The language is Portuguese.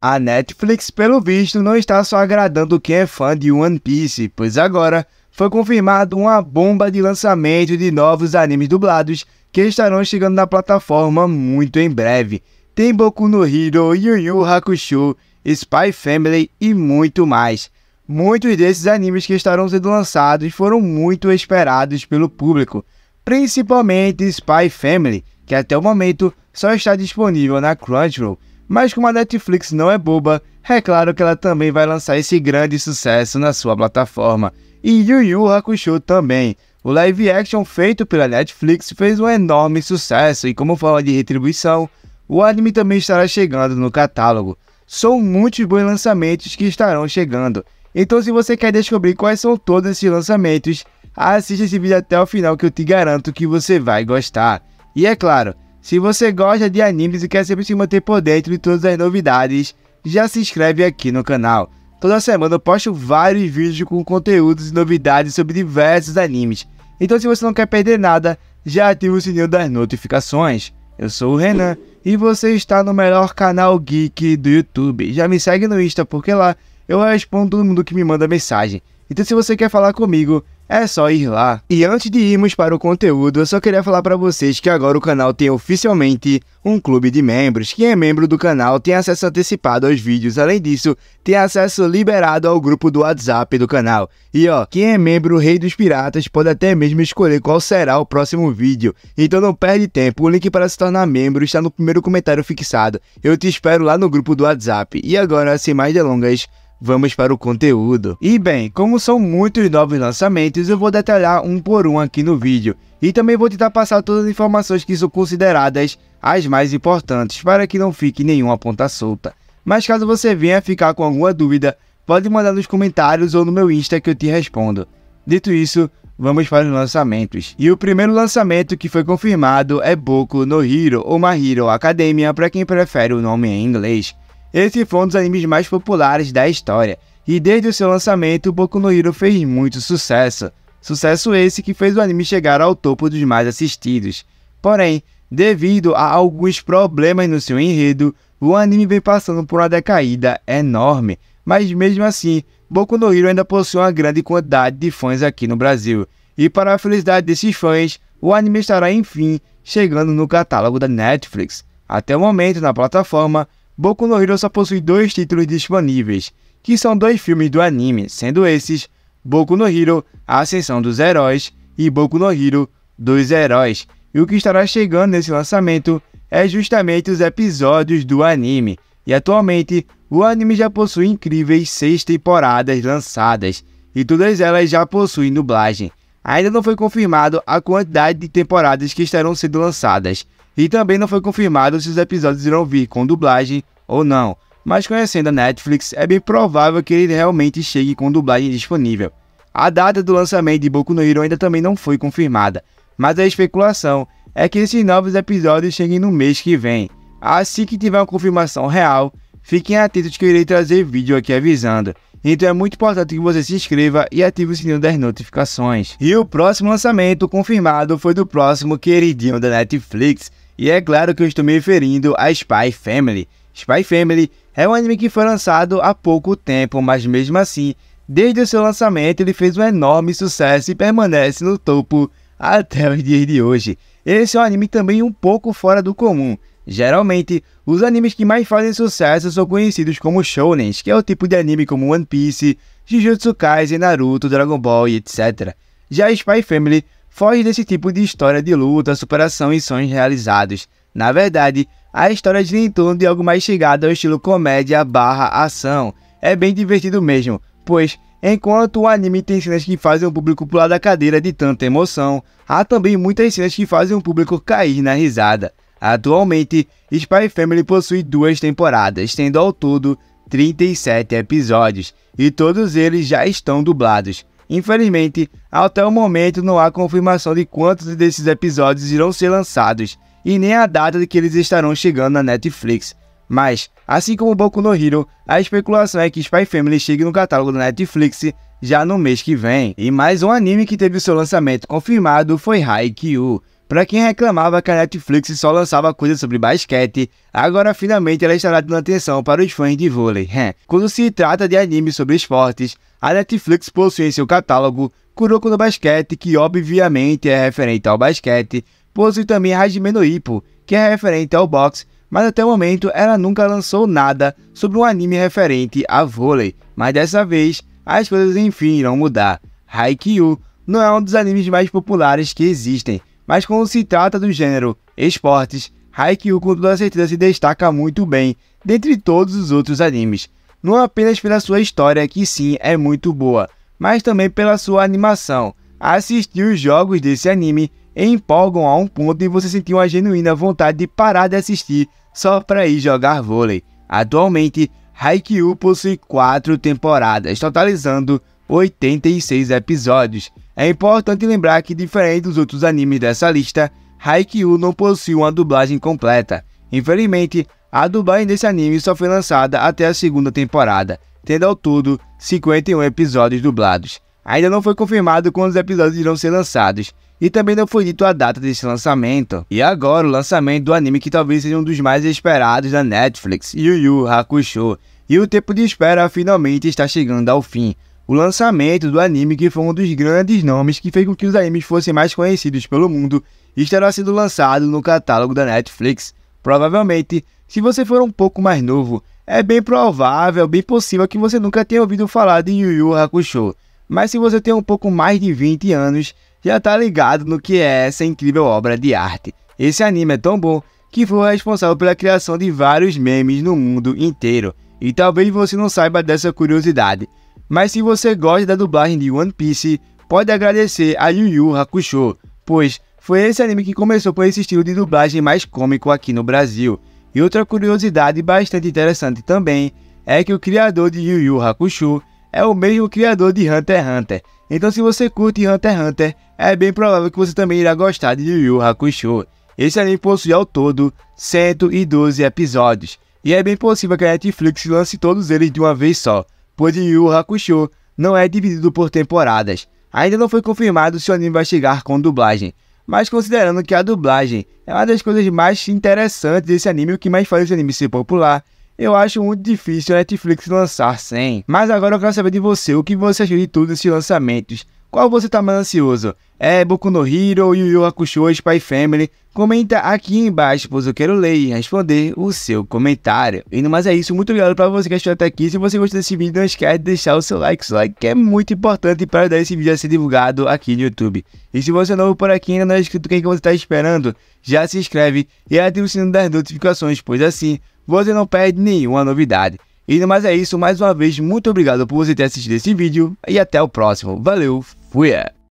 A Netflix, pelo visto, não está só agradando quem é fã de One Piece, pois agora foi confirmado uma bomba de lançamento de novos animes dublados que estarão chegando na plataforma muito em breve. Tem Boku no Hero, Yu Yu Hakusho, Spy Family e muito mais. Muitos desses animes que estarão sendo lançados foram muito esperados pelo público, principalmente Spy Family, que até o momento só está disponível na Crunchyroll mas como a Netflix não é boba, é claro que ela também vai lançar esse grande sucesso na sua plataforma. E Yu Yu Hakusho também. O live action feito pela Netflix fez um enorme sucesso e como forma de retribuição, o anime também estará chegando no catálogo. São muitos bons lançamentos que estarão chegando. Então se você quer descobrir quais são todos esses lançamentos, assista esse vídeo até o final que eu te garanto que você vai gostar. E é claro, se você gosta de animes e quer sempre se manter por dentro de todas as novidades, já se inscreve aqui no canal. Toda semana eu posto vários vídeos com conteúdos e novidades sobre diversos animes. Então se você não quer perder nada, já ativa o sininho das notificações. Eu sou o Renan e você está no melhor canal geek do YouTube. Já me segue no Insta porque lá eu respondo todo mundo que me manda mensagem. Então se você quer falar comigo, é só ir lá. E antes de irmos para o conteúdo, eu só queria falar para vocês que agora o canal tem oficialmente um clube de membros. Quem é membro do canal tem acesso antecipado aos vídeos. Além disso, tem acesso liberado ao grupo do WhatsApp do canal. E ó, quem é membro Rei dos Piratas pode até mesmo escolher qual será o próximo vídeo. Então não perde tempo. O link para se tornar membro está no primeiro comentário fixado. Eu te espero lá no grupo do WhatsApp. E agora, sem mais delongas, Vamos para o conteúdo. E bem, como são muitos novos lançamentos, eu vou detalhar um por um aqui no vídeo. E também vou tentar passar todas as informações que são consideradas as mais importantes, para que não fique nenhuma ponta solta. Mas caso você venha ficar com alguma dúvida, pode mandar nos comentários ou no meu Insta que eu te respondo. Dito isso, vamos para os lançamentos. E o primeiro lançamento que foi confirmado é Boku no Hero ou My Hero Academia para quem prefere o nome em inglês. Esse foi um dos animes mais populares da história, e desde o seu lançamento, Boku no Hero fez muito sucesso. Sucesso esse que fez o anime chegar ao topo dos mais assistidos. Porém, devido a alguns problemas no seu enredo, o anime vem passando por uma decaída enorme, mas mesmo assim, Boku no Hero ainda possui uma grande quantidade de fãs aqui no Brasil. E para a felicidade desses fãs, o anime estará enfim chegando no catálogo da Netflix. Até o momento, na plataforma, Boku no Hero só possui dois títulos disponíveis, que são dois filmes do anime, sendo esses Boku no Hero, A Ascensão dos Heróis e Boku no Hero, Dos Heróis. E o que estará chegando nesse lançamento é justamente os episódios do anime, e atualmente o anime já possui incríveis seis temporadas lançadas, e todas elas já possuem dublagem. Ainda não foi confirmado a quantidade de temporadas que estarão sendo lançadas, e também não foi confirmado se os episódios irão vir com dublagem ou não, mas conhecendo a Netflix, é bem provável que ele realmente chegue com dublagem disponível. A data do lançamento de Boku no Hero ainda também não foi confirmada, mas a especulação é que esses novos episódios cheguem no mês que vem. Assim que tiver uma confirmação real, fiquem atentos que eu irei trazer vídeo aqui avisando. Então é muito importante que você se inscreva e ative o sininho das notificações. E o próximo lançamento confirmado foi do próximo queridinho da Netflix, e é claro que eu estou me referindo a Spy Family. Spy Family é um anime que foi lançado há pouco tempo, mas mesmo assim, desde o seu lançamento ele fez um enorme sucesso e permanece no topo até os dias de hoje. Esse é um anime também um pouco fora do comum. Geralmente, os animes que mais fazem sucesso são conhecidos como shounens, que é o tipo de anime como One Piece, Jujutsu Kaisen, Naruto, Dragon Ball e etc. Já Spy Family foge desse tipo de história de luta, superação e sonhos realizados. Na verdade, a história gira em torno de algo mais chegado ao estilo comédia barra ação. É bem divertido mesmo, pois Enquanto o anime tem cenas que fazem o público pular da cadeira de tanta emoção, há também muitas cenas que fazem o público cair na risada. Atualmente, Spy Family possui duas temporadas, tendo ao todo 37 episódios, e todos eles já estão dublados. Infelizmente, até o momento não há confirmação de quantos desses episódios irão ser lançados e nem a data de que eles estarão chegando na Netflix. Mas, assim como Boku no Hero, a especulação é que Spy Family chegue no catálogo da Netflix já no mês que vem. E mais um anime que teve seu lançamento confirmado foi Haikyuu, para quem reclamava que a Netflix só lançava coisas sobre basquete, agora finalmente ela estará dando atenção para os fãs de vôlei. Quando se trata de animes sobre esportes, a Netflix possui em seu catálogo Kuroko no Basquete, que obviamente é referente ao basquete, possui também Hajime no Ippo, que é referente ao boxe, mas até o momento ela nunca lançou nada sobre um anime referente a vôlei. Mas dessa vez, as coisas enfim irão mudar. Haikyuu não é um dos animes mais populares que existem, mas quando se trata do gênero esportes, Haikyuu com toda certeza se destaca muito bem dentre todos os outros animes. Não apenas pela sua história, que sim é muito boa, mas também pela sua animação. Assistir os jogos desse anime empolgam a um ponto e você sentir uma genuína vontade de parar de assistir só para ir jogar vôlei. Atualmente, Haikyuu possui 4 temporadas, totalizando 86 episódios. É importante lembrar que, diferente dos outros animes dessa lista, Haikyuu não possui uma dublagem completa. Infelizmente, a dublagem desse anime só foi lançada até a segunda temporada, tendo ao todo 51 episódios dublados. Ainda não foi confirmado quando os episódios irão ser lançados, e também não foi dito a data desse lançamento. E agora o lançamento do anime que talvez seja um dos mais esperados da Netflix, Yu Yu Hakusho. E o tempo de espera finalmente está chegando ao fim o lançamento do anime, que foi um dos grandes nomes que fez com que os animes fossem mais conhecidos pelo mundo, estará sendo lançado no catálogo da Netflix. Provavelmente, se você for um pouco mais novo, é bem provável, bem possível que você nunca tenha ouvido falar de Yu Yu Hakusho. Mas se você tem um pouco mais de 20 anos, já tá ligado no que é essa incrível obra de arte. Esse anime é tão bom que foi responsável pela criação de vários memes no mundo inteiro. E talvez você não saiba dessa curiosidade, mas se você gosta da dublagem de One Piece, pode agradecer a Yu Yu Hakusho, pois foi esse anime que começou com esse estilo de dublagem mais cômico aqui no Brasil. E outra curiosidade bastante interessante também é que o criador de Yu Yu Hakusho é o mesmo criador de Hunter x Hunter. Então se você curte Hunter x Hunter, é bem provável que você também irá gostar de Yu Yu Hakusho. Esse anime possui ao todo 112 episódios, e é bem possível que a Netflix lance todos eles de uma vez só pois Yu Hakusho não é dividido por temporadas. Ainda não foi confirmado se o anime vai chegar com dublagem, mas considerando que a dublagem é uma das coisas mais interessantes desse anime, o que mais faz esse anime ser popular, eu acho muito difícil a Netflix lançar sem. Mas agora eu quero saber de você, o que você achou de todos esses lançamentos? Qual você tá mais ansioso? É Boku no Hero, Yu Yu Hakusho, Spy Family? Comenta aqui embaixo, pois eu quero ler e responder o seu comentário. E no mais é isso, muito obrigado pra você que assistiu até aqui. Se você gostou desse vídeo, não esquece de deixar o seu like, seu like que é muito importante para dar esse vídeo a ser divulgado aqui no YouTube. E se você é novo por aqui e ainda não é inscrito, quem que, é que você tá esperando? Já se inscreve e ativa o sino das notificações, pois assim você não perde nenhuma novidade. E no mais é isso, mais uma vez, muito obrigado por você ter assistido esse vídeo e até o próximo. Valeu, fui! É.